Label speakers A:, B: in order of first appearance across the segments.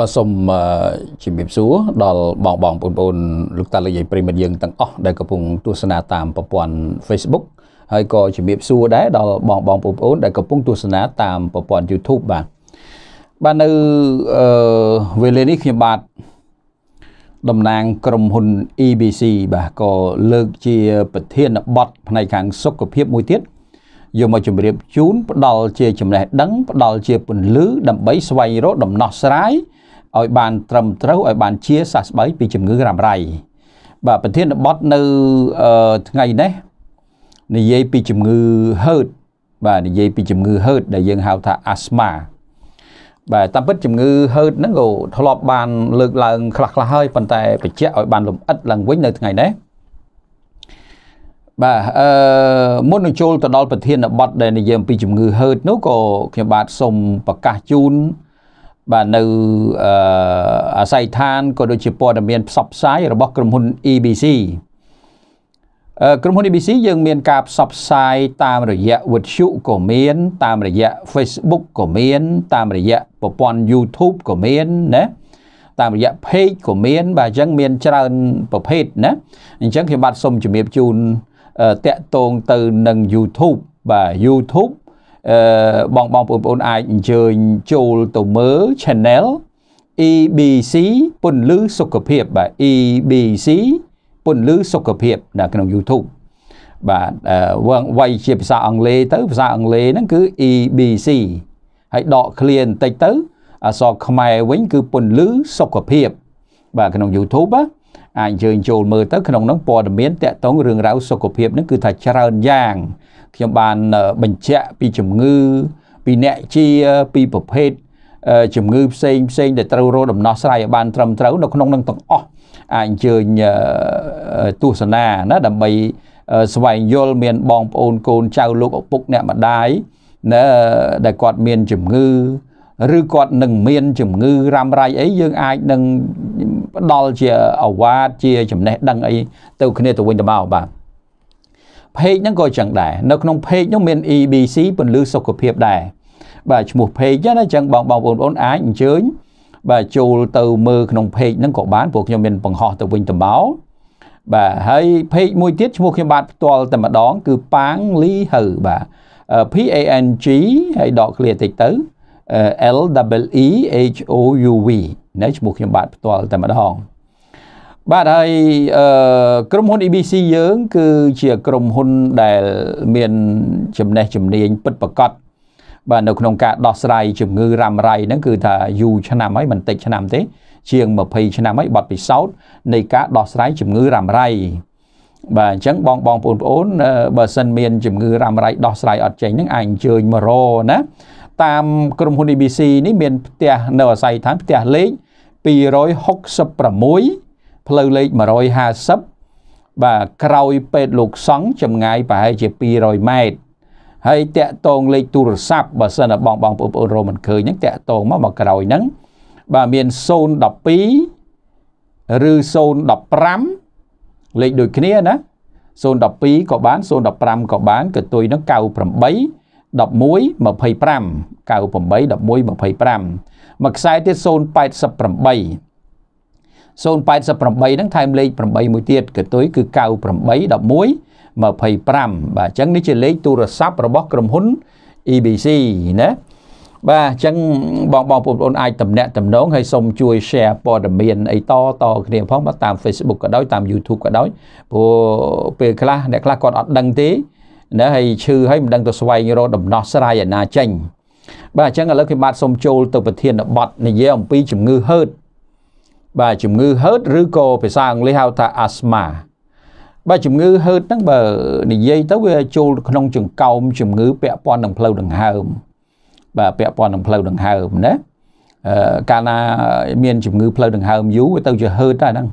A: បាទសូមជំរាបសួរដល់បងបងបងប្អូនលោកតាលោកយាយប្រិមិត្តយើងទាំងអស់ដែលកំពុងទស្សនាតាមប្រព័ន្ធ Facebook ហើយក៏ជំរាបសួរដែរដល់បងបងបងប្អូនដែលកំពុងទស្សនាតាមប្រព័ន្ធ YouTube បាទបាទនៅវេលានេះខ្ញុំបាទតំណាងក្រុមហ៊ុន EBC បាទក៏លើកជាប្រធានបទផ្នែកខាងសុខភាពមួយទៀតយកមកជម្រាបជូនផ្ដល់ជាចំណេះដឹង ផ្ដល់ជាពន្លឺ ដើម្បីស្វែងរកដំណោះស្រាយឲ្យបានត្រឹមត្រូវឲ្យបានជាសះស្បើយពីជំងឺរ៉ាំរ៉ៃបាទប្រធានបទនៅថ្ងៃនេះនិយាយពីជំងឺហឺតបាទនិយាយពីជំងឺហឺតដែលយើងហៅថាអាស្ម៉ាបាទតាមពិតជំងឺហឺតហ្នឹងក៏ធ្លាប់បាន លើកឡើងខ្លះៗហើយប៉ុន្តែបញ្ជាក់ឲ្យបានលម្អិតឡើងវិញនៅថ្ងៃនេះបាទអឺមុននឹងចូលទៅដល់ប្រធានបទដែលនិយាយអំពីជំងឺហឺតនោះក៏ខ្ញុំបាទសូមប្រកាសជូនបាទនៅអាស័យដ្ឋានក៏ដូចជាព័ត៌មានផ្សព្វផ្សាយរបស់ក្រុមហ៊ុន EBC ក្រុមហ៊ុន EBC យើងមានការផ្សព្វផ្សាយតាមរយៈវិទ្យុក៏មាន តាមរយៈ Facebook ក៏មានតាមរយៈប្រព័ន្ធ YouTube ក៏មានណាតាមរយៈ page ក៏មាន បាទអញ្ចឹងមានច្រើនប្រភេទណាអញ្ចឹងខ្ញុំបាទសូមជម្រាបជូនតាក់ទងទៅនឹង YouTube បាទ YouTube បងបងប្អូនអាចអញ្ជើញចូលទៅមើល channel EBC ពន្លឺសុខភាពបាទ EBC ពន្លឺសុខភាពនៅក្នុង YouTube បាទវងវៃជាភាសាអង់គ្លេសទៅភាសាអង់គ្លេសហ្នឹងគឺ EBC ហើយដកឃ្លាបន្តិចទៅអក្សរខ្មែរវិញ គឺពន្លឺសុខភាព បាទក្នុង YouTube ណាអាចយើងចូលមើលទៅក្នុងនោះព័ត៌មានតកតងរឿងរ៉ាវសុខភាពនឹងគឺថាច្រើនយ៉ាងខ្ញុំបានបញ្ជាក់ពីជំងឺពីអ្នកជាពីប្រភេទជំងឺផ្សេងផ្សេងដែលត្រូវរកដំណោះស្រាយឲ្យបានត្រឹមត្រូវនៅក្នុងនឹងទាំងអស់អាចអញ្ជើញទស្សនាណាដើម្បីស្វែងយល់មានបងប្អូនកូនចៅលោកឪពុកអ្នកម្ដាយណាដែលគាត់មានជំងឺឬគាត់នឹងមានជំងឺរ៉ាំរ៉ៃអីយើងអាចនឹងផ្ដល់ជាអវាទជាចំណេះដឹងអី ទៅគ្នាទៅវិញទៅមកបាទเพจហ្នឹងក៏ចឹងដែរនៅក្នុងเพจនោះមាន EBC ពន្លឺសុខភាពដែរបាទឈ្មោះเพจហ្នឹងអញ្ចឹងបងបងប្អូនអាចអញ្ជើញបាទចូលទៅមើលក្នុងเพจហ្នឹងក៏បានព្រោះខ្ញុំមានបង្ហោះទៅវិញទៅមកបាទហើយเพจមួយទៀតឈ្មោះខ្ញុំបាទផ្ទាល់តែម្ដងគឺប៉ាងលីហៅបាទ P A N G ហើយដកឃ្លាបន្តិចទៅ L W E H O U V ណាឈ្មោះខ្ញុំបាទផ្ទាល់តែម្ដងបាទហើយក្រុមហ៊ុន EBC យើងគឺជាក្រុមហ៊ុនដែលមានចំណេះជំនាញពិតប្រាកដបាទនៅក្នុងការដោះស្រាយជំងឺរ៉ាំរ៉ៃហ្នឹងគឺ ថាយូរឆ្នាំហើយមិនតិចឆ្នាំទេ ជាង20ឆ្នាំហើយបទពិសោធន៍នៃការដោះស្រាយជំងឺរ៉ាំរ៉ៃបាទអញ្ចឹងបងបងប្អូនបងប្អូនបើសិនមានជំងឺរ៉ាំរ៉ៃដោះស្រាយអត់ចេញហ្នឹងអាចអញ្ជើញមករណាតាមក្រុមហ៊ុន ABC នេះមានផ្ទះនៅអាស័យដ្ឋានផ្ទះលេខ266ផ្លូវលេខ150បាទក្រោយពេទ្យលោកសង្ឃចម្ងាយប្រហែលជា200ម៉ែត្រហើយតាក់តងលេខទូរស័ព្ទបើសិនបងបងបងប្អូនរមិនឃើញហ្នឹងតាក់តងមកមកក្រោយហ្នឹងបាទមាន012ឬ015លេខដូចគ្នាណា012ក៏បាន015ក៏បានក៏ទុយនឹង98 11 25 98 11 25មួយខ្សែទៀត088 088ហ្នឹងថែមលេខ8មួយទៀតកតុយគឺ98 11 25បាទអញ្ចឹងនេះជាលេខទូរស័ព្ទរបស់ ក្រុមហ៊ុន EBC ណាបាទអញ្ចឹងបងបងប្អូនអាចតំណាក់តំណងហើយសូមជួយ share ព័ត៌មានអីតតគ្នាផងបាទតាម Facebook ក៏ដោយតាម YouTube ក៏ដោយព្រោះពេលខ្លះអ្នកខ្លះគាត់អត់ដឹងទេណាហើយឈឺហើយមិនដឹងទៅស្វែងរកដំណោះស្រាយឯណាចេញបាទអញ្ចឹងឥឡូវខ្ញុំបាទសូមចូលទៅប្រធានបទនិយាយអំពីជំងឺហឺតបាទជំងឺហឺតឬក៏ភាសាអង់គ្លេសហៅថា asthma បាទជំងឺហឺតហ្នឹងបើនិយាយទៅវាចូលក្នុងចង្កោមជំងឺពាក់ព័ន្ធនឹងផ្លូវដង្ហើមបាទពាក់ព័ន្ធនឹងផ្លូវដង្ហើមណាអឺកាលណាមានជំងឺផ្លូវដង្ហើមយូរទៅជាហឺតដែរហ្នឹង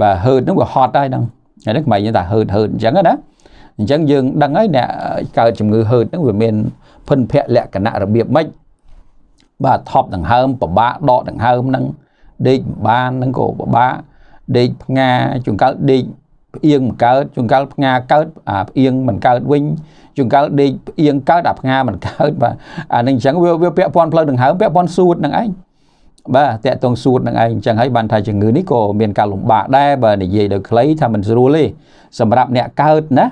A: បាទហឺតហ្នឹងវាហត់ដែរហ្នឹងហ្នឹងខ្មែរយើងថាហឺតហឺតអញ្ចឹងណាអញ្ចឹងយើងដឹងហើយអ្នកកើតជំងឺហឺតហ្នឹងវាមានភិនភៈលក្ខណៈរបៀបម៉េចបាទថប់ដង្ហើមពិបាកដកដង្ហើមហ្នឹងដេកមិនបានហ្នឹងក៏ពិបាកដេកផ្ងាជួនកាលដេកផ្អៀងមិនកើតជួនកាលផ្ងាកើតអាផ្អៀងមិនកើតវិញជួនកាលដេកផ្អៀងកើតអាផ្ងាមិនកើតបាទអានឹងអញ្ចឹងវាវាពាក់ព័ន្ធផ្លូវដង្ហើមពាក់ព័ន្ធសួតនឹងឯងបាទតកតងសួតនឹងឯងអញ្ចឹងហើយបានថាជំងឺនេះក៏មានការលំបាកដែរបើនិយាយដោយខ្លីថាមិនស្រួលទេសម្រាប់អ្នកកើតណា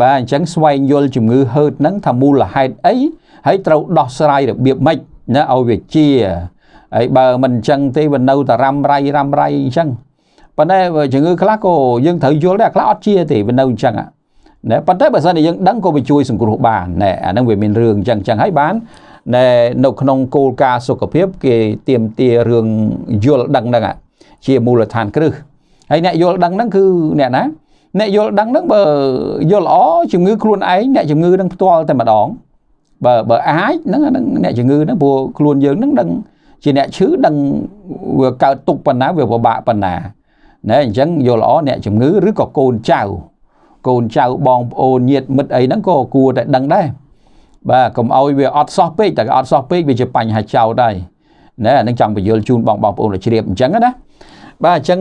A: បាទអញ្ចឹងស្វែងយល់ជំងឺហឺតហ្នឹងថាមូលហេតុអីហើយត្រូវដោះស្រាយរបៀបម៉េចណាឲ្យវាជាហើយបើមិនអញ្ចឹងទេវានៅតែរ៉ាំរៃរ៉ាំរៃអញ្ចឹងប៉ុន្តែជំងឺខ្លះក៏យើងត្រូវយល់ដែរខ្លះអត់ជាទេវានៅអញ្ចឹងណែប៉ុន្តែបើសិនជាយើងដឹងក៏វាជួយសង្គ្រោះបានណែអាហ្នឹងវាមានរឿងអញ្ចឹងអញ្ចឹងហើយបានណែនៅក្នុងគោលការណ៍សុខភាព គេទៀមទារឿងយល់ដឹងហ្នឹងជាមូលដ្ឋានគ្រឹះហើយអ្នកយល់ដឹងហ្នឹងគឺអ្នកណាអ្នកយល់ដឹងនឹងបើយល់ល្អជំងឺខ្លួនឯងអ្នកជំងឺនឹងផ្ទាល់តែម្ដងបើបើអាចហ្នឹងអ្នកជំងឺហ្នឹងព្រោះខ្លួនយើងហ្នឹងដឹងជាអ្នកឈឺដឹងវាកើតទុកប៉ុណ្ណាវាពិបាកប៉ុណ្ណាណែអញ្ចឹងយល់ល្អអ្នកជំងឺឬក៏កូនចៅកូនចៅបងប្អូនញាតិមិត្តអីហ្នឹងក៏គួរតែដឹងដែរបាទកុំឲ្យវាអត់សោះពេកតែអត់សោះពេកវាជាបញ្ហាចោតដែរណែអានឹងចង់បញ្យល់ជូនបងបងប្អូនឲ្យជ្រាបអញ្ចឹងណាបាទអញ្ចឹង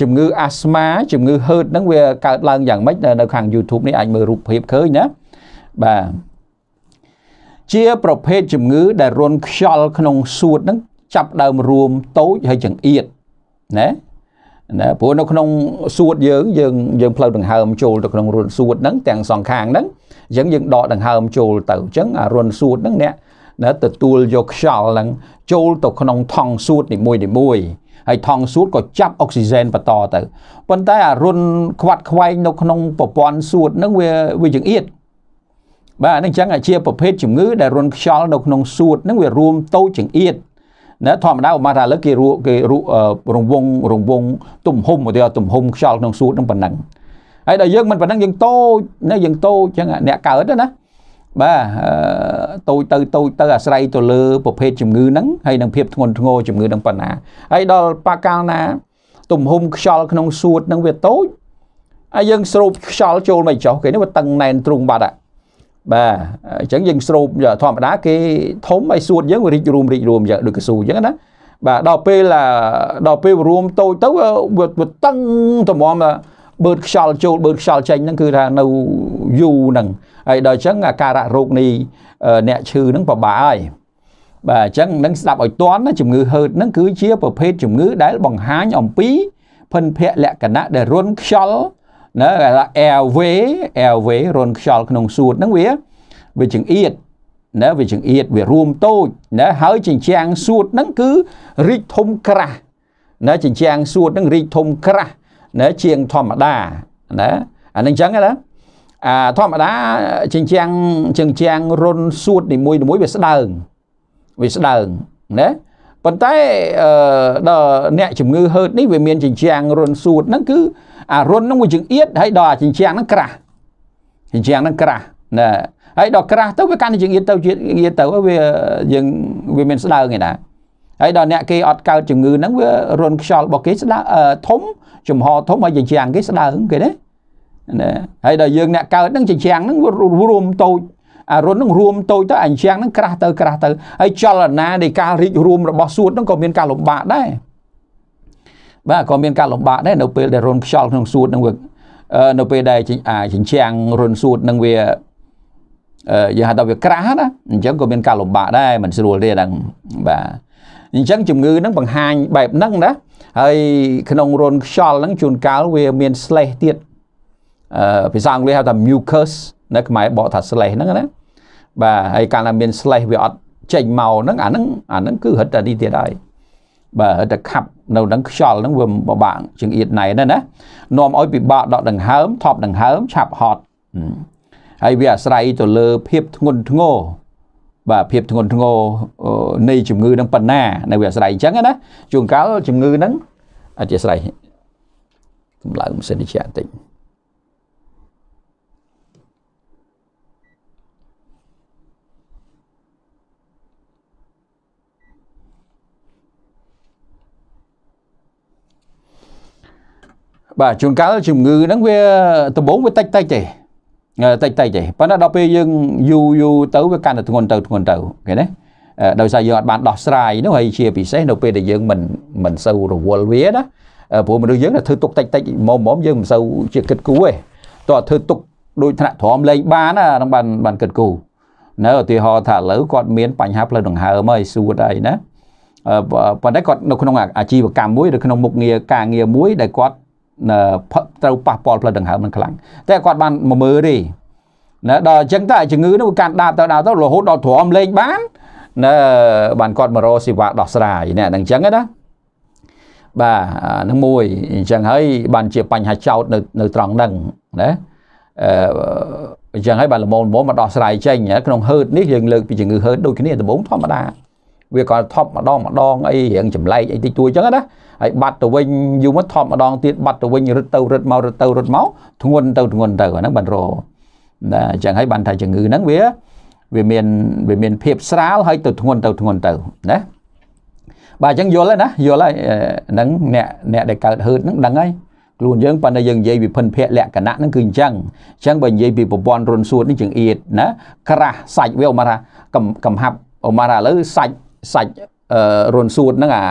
A: ជំងឺអាស្មាជំងឺហឺតហ្នឹងវាកើតឡើងយ៉ាងម៉េចនៅខាង YouTube នេះអាចមើលរូបភាពឃើញណាបាទជាប្រភេទជំងឺដែលរន្ធខ្យល់ក្នុង សួតហ្នឹងចាប់ដើមរួមតូចហើយចង្អៀតណាណាព្រោះនៅក្នុងសួតយើងយើងយើងផ្លូវដង្ហើមចូលទៅក្នុងរន្ធសួតហ្នឹងទាំងសងខាងហ្នឹងអញ្ចឹងយើងដកដង្ហើមចូលទៅអញ្ចឹងអារន្ធសួតហ្នឹងអ្នកណាទទួលយកខ្យល់ហ្នឹងចូលទៅក្នុងថង់សួតនីមួយៗហើយថង់សួតក៏ចាប់អុកស៊ីហ្សែនបន្តទៅប៉ុន្តែអារុនខ្វាត់ខ្វែងនៅក្នុងប្រព័ន្ធសួតហ្នឹងវាវាចង្អៀតបាទហ្នឹងអញ្ចឹងជាប្រភេទជំងឺ ដែលរុនខ្យល់នៅក្នុងសួតហ្នឹងវារួមតូចចង្អៀតណាធម្មតាឧបមាថាឥឡូវគេរੂគេរង្វង់រង្វង់ទំហំឧទាហរណ៍ទំហំខ្យល់ក្នុងសួតហ្នឹងប៉ុណ្ណឹងហើយដល់យើងមិនប៉ុណ្ណឹងយើងតូចណាយើងតូចអញ្ចឹងអ្នកកើតណាបាទតូចទៅតូចទៅអាស្រ័យទៅលើប្រភេទជំងឺហ្នឹងហើយនឹងភាពធ្ងន់ធ្ងរជំងឺហ្នឹងប៉ុណ្ណាហើយដល់ប៉ាកាលណា ទំហំខ្យល់ក្នុងសួតហ្នឹងវាតូចហើយយើងស្រូបខ្យល់ចូលមកចុះគេនេះវាតឹងណែនទ្រូងបាត់ហ่ะបាទអញ្ចឹងយើងស្រូបធម្មតាគេធំហើយសួតយើងរីករួមរីករួមយ៉ាងដូចកស៊ូអញ្ចឹងណាបាទដល់ពេលដល់ពេលរួមតូចទៅវាតឹងតម្រាំបឺតខ្យល់ចូលបឺតខ្យល់ចេញហ្នឹងគឺថានៅយូរហ្នឹងហើយដល់អញ្ចឹងអាការៈរោគនេះអ្នកឈឺហ្នឹងពិបាកហើយបាទអញ្ចឹងនឹងស្ដាប់ឲ្យទាន់ណាជំងឺហឺតហ្នឹងគឺជាប្រភេទជំងឺដែលបង្ហាញអំពី ភិនភៈលក្ខណៈដែលរុនខ្យល់ណាអែវេអែវេរុនខ្យល់ក្នុងសួតហ្នឹងវាវាចង្អៀតណាវាចង្អៀតវារួមតូចណាហើយចិញ្ចាំងសួតហ្នឹងគឺរីកធំក្រាស់ណាចិញ្ចាំងសួតហ្នឹងរីកធំក្រាស់ណាជាងធម្មតាណាអានឹងអញ្ចឹងណាអាធម្មតាជញ្ជាំងជញ្ជាំងរុនសួតនីមួយៗវាស្ដើងវាស្ដើងណាប៉ុន្តែអឺដល់អ្នកជំងឺហឺតនេះវាមានជញ្ជាំងរុនសួតហ្នឹងគឺអារុនហ្នឹងវាចង្អៀតហើយដល់ជញ្ជាំងហ្នឹងក្រាស់ជញ្ជាំងហ្នឹងក្រាស់ណាហើយដល់ក្រាស់ទៅវាកាន់តែចង្អៀតទៅចង្អៀតទៅវាយើងវាមានស្ដើងឯណាហើយដល់អ្នកគេអត់កើតជំងឺហ្នឹងវារុនខ្យល់របស់គេស្ដើងធំចំហធំហើយជញ្ជាំងគេស្ដើងគេណាណាហើយដល់យើងអ្នកកើតហ្នឹងចិញ្ចាំងហ្នឹងរួមតូចអារុននឹងរួមតូចទៅអញ្ចឹងនឹងក្រាស់ទៅក្រាស់ទៅហើយចលនានៃការរីករួមរបស់សួតនឹងក៏មានការលំបាកដែរបាទក៏មានការលំបាកដែរនៅពេលដែលរុនខ្យល់ក្នុងសួតនឹងវានៅពេលដែលអាចិញ្ចាំងរុនសួតនឹងវាយើងហៅថាវាក្រាស់ណាអញ្ចឹងក៏មានការលំបាកដែរមិនស្រួលទេដល់បាទអញ្ចឹងជំងឺនឹងបង្ហាញបែបហ្នឹងណាហើយក្នុងរុនខ្យល់ហ្នឹងជួនកាលវាមានស្លេះទៀតភាសាអង់គ្លេសហៅថា mucus នៅខ្មែរបកថា slash ហ្នឹងណាបាទហើយកាលណាមាន slash វាអត់ចេញមកហ្នឹងអាហ្នឹងអាហ្នឹងគឺហិតតែនេះទៀតហើយបាទហិតតែខាប់នៅនឹងខ្យល់ហ្នឹងវាពិបាកជាងអៀតណែនណានាំឲ្យពិបាកដកដង្ហើមថប់ដង្ហើមឆាប់ហត់ហើយវាអាស្រ័យទៅលើភាពធ្ងន់ធ្ងរបាទភាពធ្ងន់ធ្ងរនៃជំងឺនឹងប៉ុណ្ណា នៅវាអាស្រ័យអញ្ចឹងណាជួនកាលជំងឺនឹងអធិស្ស្រ័យសម្លៅមិនសិនជាបន្តិចបាទជួនកាលជំងឺហ្នឹងវាដំបូងវាតិចតិចទេតិចតិចទេប៉ុន្តែដល់ពេលយើងយូរយូរទៅវាកាន់តែធ្ងន់ទៅធ្ងន់ទៅគេណាដោយសារយើងអត់បានដោះស្រាយនោះហើយជាពិសេសនៅពេលដែលយើងមិនមិនសូវរវល់វាណាព្រោះមនុស្សយើងទៅធ្វើទុកតិចតិចមុំមុំយើងមិនសូវជាគិតគូទេតោះធ្វើទុកដូចថ្នាក់ទ្រាំលេងបានណានឹងបានបានគិតគូនៅឧទាហរណ៍ថាឥឡូវគាត់មានបញ្ហាផ្លូវដង្ហើមហើយសួតអីណាប៉ុន្តែគាត់នៅក្នុងអាជីវកម្មមួយឬក្នុងមុខងារការងារមួយដែលគាត់ត្រូវប៉ះពាល់ផ្លិតដង្ហើមនឹងខ្លាំងតែគាត់បានមកមើលទេណាដល់អញ្ចឹងតែជំងឺនោះការដាបទៅដាបទៅរហូតដល់ទ្រាំលេងបានណាបានគាត់មករកសេវាដោះស្រាយណាហ្នឹងអញ្ចឹងណាបាទនឹងមួយអញ្ចឹងហើយបានជាបញ្ហាចោតនៅនៅត្រង់ហ្នឹងណាអឺអញ្ចឹងហើយបាទល្មមល្មមមកដោះស្រាយចេញក្នុងហឺតនេះយើងលើកពីជំងឺហឺតដូចគ្នាដំបូងធម្មតា វាក៏ថប់ម្ដងម្ដងអីរឿងចម្លែកអីតិចតួចអញ្ចឹងណាហើយបាត់ទៅវិញយូរមកថប់ម្ដងទៀតបាត់ទៅវិញរត់ទៅរត់មករត់ទៅរត់មកធ្ងន់ទៅធ្ងន់ទៅអាហ្នឹងបានរណាអញ្ចឹងហើយបានថាជំងឺហ្នឹងវាវាមានវាមានភាពស្រាលហើយទៅធ្ងន់ទៅធ្ងន់ទៅណាបាទអញ្ចឹងយល់ហើយណាយល់ហើយហ្នឹងអ្នកអ្នកដែលកើតហឺតហ្នឹងដឹងហើយខ្លួនយើងប៉ុន្តែយើងនិយាយពីភិនភៈលក្ខណៈហ្នឹងគឺអញ្ចឹងអញ្ចឹងបើនិយាយពីប្រព័ន្ធរុនសួតនេះជាងអៀតណាក្រាស់សាច់វាអូម៉ារ៉ាកំកំហាប់អូម៉ារ៉ាឥឡូវសាច់សាច់រុនសួតហ្នឹងអា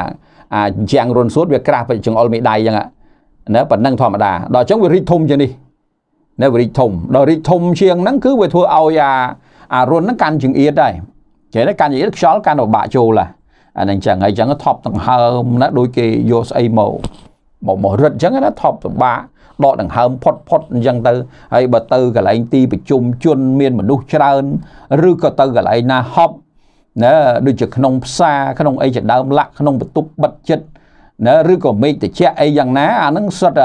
A: ជាងរុនសួតវាក្រាស់ពេកចង្អុលមេដៃចឹងណាប៉ុណ្ណឹងធម្មតាដល់ចឹងវារីកធំជាងនេះនៅវារីកធំដល់រីកធំជាងហ្នឹងគឺវាធ្វើឲ្យអាអារុនហ្នឹងកាន់ចង្អៀតដែរចេះតែកាន់ចង្អៀតខ្យល់កាន់របាក់ចូលអាហ្នឹងចឹងហើយចឹងថប់ដង្ហើមណាដូចគេយកស្អីមកមកមករឹតចឹងណាថប់របាក់ដកដង្ហើមផុតផុតអញ្ចឹងទៅហើយបើទៅកន្លែងទីប្រជុំជនមានមនុស្សច្រើន ឬក៏ទៅកន្លែងណាហប់ណាដូចជាក្នុងផ្សារក្នុងអីជាដើមលាក់ក្នុងបន្ទប់បិទចិត្តណាឬក៏មេឃតិចអីយ៉ាងណាអាហ្នឹងសិត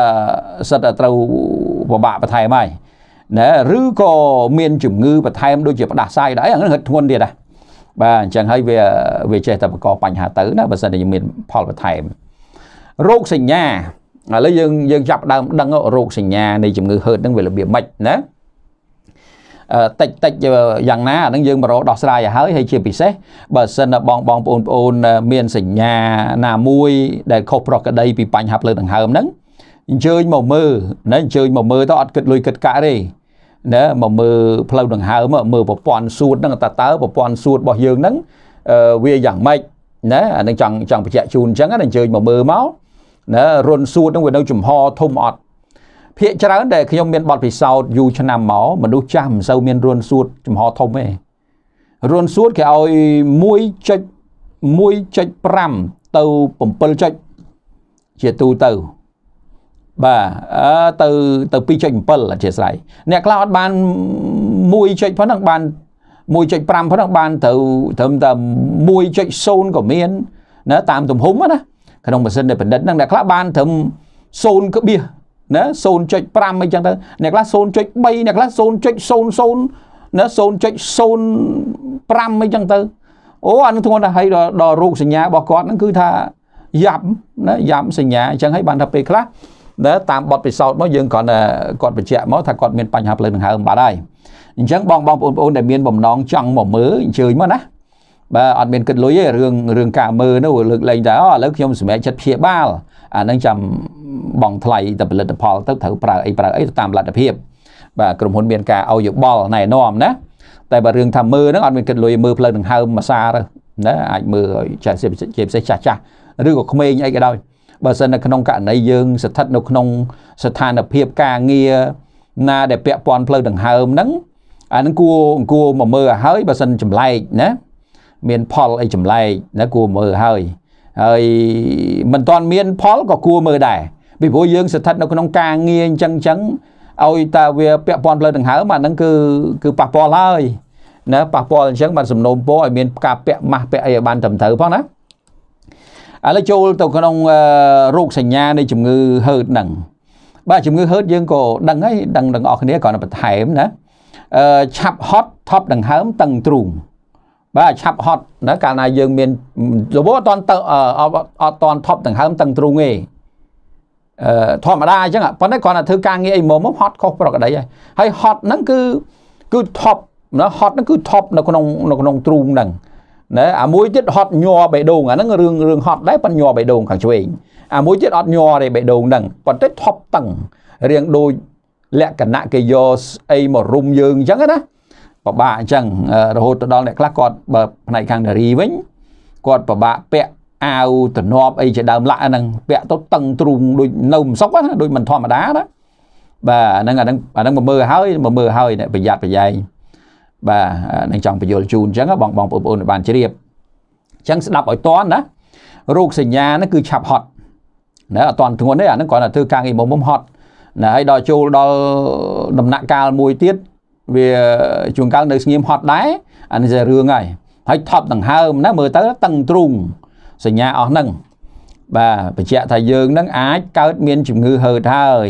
A: សិតត្រូវពិបាកបន្ថែមហើយណាឬក៏មាន ជំងឺបន្ថែមដូចជាផ្ដាសាយដែរអាហ្នឹងហិតធ្ងន់ទៀតដែរបាទអញ្ចឹងហើយវាវាចេះតែបង្កបញ្ហាទៅណាបើសិនជាមានផលបន្ថែមរោគសញ្ញាឥឡូវយើងយើងចាប់ដើមដឹងរោគសញ្ញានៃជំងឺហឺតហ្នឹងវារបៀបម៉េចណាតិចតិចយ៉ាងណាអានឹងយើងមករកដោះស្រាយឲ្យហើយហើយជាពិសេសបើសិនបងបងប្អូនប្អូនមានសញ្ញា ណាមួយដែលខុសប្រក្រតីពីបញ្ហាផ្លូវដង្ហើមហ្នឹងអញ្ជើញមកមើលណាអញ្ជើញមកមើលទៅអត់គិតលុយគិតកាក់ទេណាមកមើលផ្លូវដង្ហើមមើលប្រព័ន្ធសួតហ្នឹងតើតើប្រព័ន្ធសួតរបស់យើងហ្នឹងវាយ៉ាងម៉េចណាអានឹងចង់ចង់បញ្ជាក់ជូនអញ្ចឹងណាអញ្ជើញមកមើលមកណារុនសួតហ្នឹងវានៅចំហធំអត់ភាកច្រើនដែលខ្ញុំមានបទពិសោធន៍យូរឆ្នាំមកមនុស្សចាស់មិនសូវមានរួនសួតចំហធំទេរួនសួតគេឲ្យ1.1.5ទៅ7.0ចុចជាទូទៅបាទទៅទៅ2.7អធិស្ស្រ័យអ្នកខ្លះអត់បាន1ចុចប៉ុណ្ណឹងបាន1.5ប៉ុណ្ណឹងបានត្រូវត្រឹមតែ1.0ក៏មានណាតាមទំហំណាក្នុងម៉ាស៊ីនដែលផលិតហ្នឹងអ្នកខ្លះបានត្រឹម0ក្បៀសណា0.5អីចឹងទៅអ្នកខ្លះ0.3អ្នកខ្លះ0.00ណា0.05អីចឹងទៅអូអានឹងធ្ងន់ណាស់ហើយដល់រោគសញ្ញារបស់គាត់ហ្នឹងគឺថាយ៉ាប់ណាយ៉ាប់សញ្ញាអញ្ចឹងហើយបានថាពេលខ្លះណាតាមបទពិសោធន៍មកយើងគ្រាន់តែគាត់បញ្ជាក់មកថាគាត់មានបញ្ហាផ្លូវដង្ហើមបាត់ហើយអញ្ចឹងបងបងប្អូនដែលមានបំណងចង់មកមើលអញ្ជើញមកណាបើអត់មានគិតលុយទេរឿងរឿងការមើលនោះលើកលែងតែអូឥឡូវខ្ញុំសម្រេចចិត្តព្យាបាលអានឹងចាំបងថ្លៃទៅផលិតផលទៅត្រូវប្រើអីប្រើអីទៅតាមលទ្ធភាពបាទក្រុមហ៊ុនមានការឲ្យយោបល់ណែនាំណាតែបើរឿងថាមើលហ្នឹងអត់មានគិតលុយមើលផ្លូវដង្ហើមមួយសារទេណាអាចមើលចាស់ជាពិសេសចាស់ចាស់ឬក៏ក្មេងអីក៏ដោយបើសិននៅក្នុងករណីយើងស្ថិតនៅក្នុងស្ថានភាពការងារណា ដែលពាក់ព័ន្ធផ្លូវដង្ហើមហ្នឹងអានឹងគួរគួរមកមើលឲ្យបើសិនចម្លែកណាមានផលអីចម្លែកណាគួរមើលហើយហើយមិនទាន់មានផលក៏គួរមើលដែរពីព្រោះយើងស្ថិតនៅក្នុងការងារអញ្ចឹងអញ្ចឹងឲ្យតែវាពាក់ព័ន្ធផ្លូវដង្ហើមអាហ្នឹងគឺគឺប៉ះពាល់ហើយណាប៉ះពាល់អញ្ចឹងបានសំណូមពរឲ្យមានការពាក់ម៉ាស់ពាក់អីឲ្យបានត្រឹមត្រូវផងណាឥឡូវចូលទៅក្នុងរោគសញ្ញានៃជំងឺហឺតហ្នឹងបាទជំងឺហឺតយើងក៏ដឹងហើយដឹងដល់អ្នកគ្នាគ្រាន់តែបន្ថែមណាឆាប់ហត់ថប់ដង្ហើមតឹងទ្រូងបាទឆាប់ហត់ណាកាលណាយើងមានរបូអត់តន់ទៅអត់តន់ថប់ដង្ហើមតឹងទ្រូងទេអឺធម្មតាអញ្ចឹងប៉ុន្តែគ្រាន់តែធ្វើការងារអីមុំហត់ខុសប្រក្រតីហើយហើយហត់ហ្នឹងគឺគឺថប់ណាហត់ហ្នឹងគឺថប់នៅក្នុងនៅក្នុងទ្រូងហ្នឹងណាអាមួយទៀតហត់ញ័របេះដូងអាហ្នឹងរឿងរឿងហត់ដែរប៉ុន្តែញ័របេះដូងខាងឆ្វេងអាមួយទៀតអត់ញ័រទេបេះដូងហ្នឹងប៉ុន្តែថប់តឹងរៀងដូចលក្ខណៈគេយកអីមករុំយើងអញ្ចឹងណាពិបាកអញ្ចឹងរហូតទៅដល់អ្នកខ្លះគាត់បើផ្នែកខាងនារីវិញគាត់ពិបាកពាក់អាវទំនប់អីជាដើមឡាក់ហ្នឹងពាក់ទៅតឹងទ្រូងដូចនៅមិនសុខណាដូចមិនធម្មតាណាបាទហ្នឹងអាហ្នឹងអាហ្នឹងមកមើលហើយមកមើលហើយប្រយ័ត្នប្រយែងបាទនឹងចង់បញ្យល់ជូនអញ្ចឹងបងបងប្អូនបានជ្រាបអញ្ចឹងស្ដាប់ឲ្យតន់ណារោគសញ្ញាហ្នឹងគឺឆាប់ហត់ណាអត់តន់ធ្ងន់ទេអាហ្នឹងគ្រាន់តែធ្វើការងារមុំមុំហត់ណាហើយដល់ចូលដល់ដំណាក់កាលមួយទៀតវាជួនកាលនៅស្ងៀមហត់ដែរអានេះជារឿងហើយហើយថប់ដង្ហើមណាមើលទៅតឹងទ្រូងសញ្ញាអស់ហ្នឹងបាទបញ្ជាក់ថាយើងនឹងអាចកើតមាន ជំងឺហឺតហើយ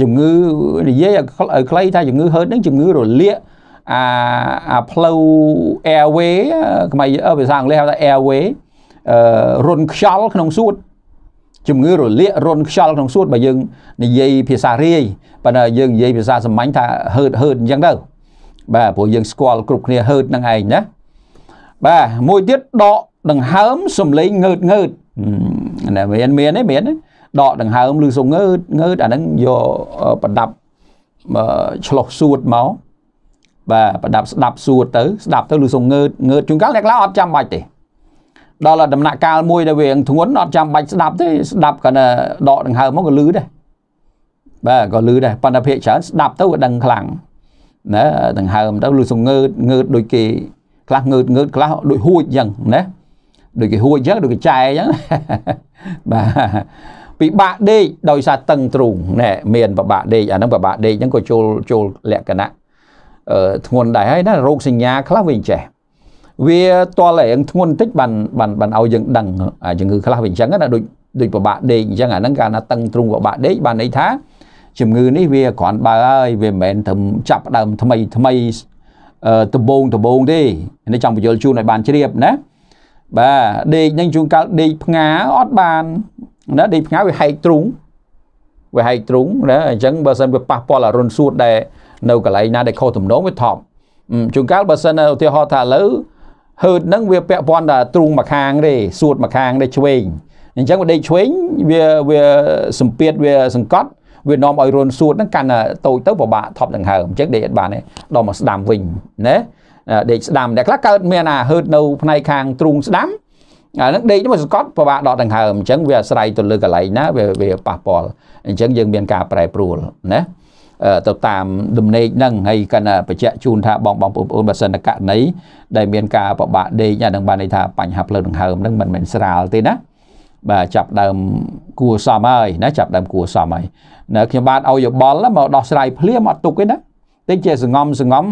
A: ជំងឺនិយាយឲ្យខ្លី ថាជំងឺហឺតនឹងជំងឺរលាកអាអាផ្លូវ airway ខ្មែរភាសាអង់គ្លេសហៅថា airway អឺរុនខ្យល់ក្នុងសួតជំងឺរលាករន្ធខ្យល់ក្នុងសួតបើយើងនិយាយភាសារាយប៉ុន្តែយើងនិយាយភាសាសាមញ្ញថាហឺតហឺតអញ្ចឹងទៅបាទព្រោះយើងស្គាល់គ្រប់គ្នាហឺតនឹងឯងណាបាទមួយទៀតដកដង្ហើមសំលេងងើតងើតណាមានមានទេមានដកដង្ហើមឬសូងើតងើតអាហ្នឹងយកប្រដាប់ឆ្លុះសួតមកបាទប្រដាប់ស្ដាប់សួតទៅស្ដាប់ទៅឬសូងើតងើតជួនកាលអ្នកខ្លះអត់ចាំបាច់ទេដល់ដំណាក់កាលមួយដែលវាធ្ងន់អត់ចាំបាច់ស្ដាប់ទេស្ដាប់គាត់ដកដង្ហើមមកក៏លឺដែរបាទក៏លឺដែរប៉ុន្តែភាកច្រើនស្ដាប់ទៅវាដឹងខ្លាំងណាដង្ហើមទៅលឺសងើតងើតដូចគេខ្លះងើតងើតខ្លះដូចហួចអញ្ចឹងណាដូចគេហួចអញ្ចឹងដូចគេចែអញ្ចឹងបាទពិបាកដេកដោយសារតឹងទ្រូងណែមានពិបាកដេកអាហ្នឹងពិបាកដេកហ្នឹងក៏ចូលចូលលក្ខណៈធ្ងន់ដែរហើយណារោគសញ្ញាខ្លះវាអញ្ចេះវាតលរៀងធ្ងន់បន្តិចបានបានបានឲ្យយើងដឹងជំងឺខ្លះវាអញ្ចឹងណាដូចដូចពិបាកដេកអញ្ចឹងអាហ្នឹងកាលណាតឹងទ្រូងពិបាកដេកបានន័យថាជំងឺនេះវាគ្រាន់បើហើយវាមិនមែនត្រឹមចាប់ដើមថ្មីថ្មីដំបងដំបងទេនេះចង់បញ្យល់ជូនឲ្យបានជ្រាបណាបាទដេកនឹងជួនកាលដេកផ្ងាអត់បានណាដេកផ្ងាវាហែកទ្រូងវាហែកទ្រូងណាអញ្ចឹងបើសិនវាប៉ះពាល់អរុនសួតដែលនៅកន្លែងណាដែលខុសទំនងវាថប់ជួនកាលបើសិនឧទាហរណ៍ថាឥឡូវហឺតហ្នឹងវាពាក់ព័ន្ធតែទ្រូងមួយខាងទេសួតមួយខាងដែលឆ្វេងអញ្ចឹងវាដេកឆ្វេងវាវាសម្ពាធវាសង្កត់វានាំឲ្យរុនសួតហ្នឹងកាន់តែតូចទៅពិបាកថប់ដង្ហើមអញ្ចឹងដេកអត់បានទេដល់មកស្ដាំវិញណាដេកស្ដាំអ្នកខ្លះកើតមានអាហឺតនៅ ផ្នែកខាងទ្រូងស្ដាំអានឹងដេកមកសង្កត់ពិបាកដកដង្ហើមអញ្ចឹងវាអាស្រ័យទៅលើកន្លែងណាវាវាប៉ះពាល់អញ្ចឹងយើងមានការប្រែប្រួលណាទៅតាម ដំណេកហ្នឹងហើយកាន់តែបញ្ជាក់ជូនថាបងបងប្អូនបើសិនតែករណីដែលមានការប្របាក់ដេកអានឹងបានន័យថាបញ្ហាផ្លូវដង្ហើមហ្នឹងមិនមែនស្រាលទេណាបាទចាប់ដើមគួសមហើយណាចាប់ដើមគួសមហើយនៅខ្ញុំបាទឲ្យយោបល់មកដោះស្រាយភ្លាមអត់ទុកទេណាតិចជាសងំសងំ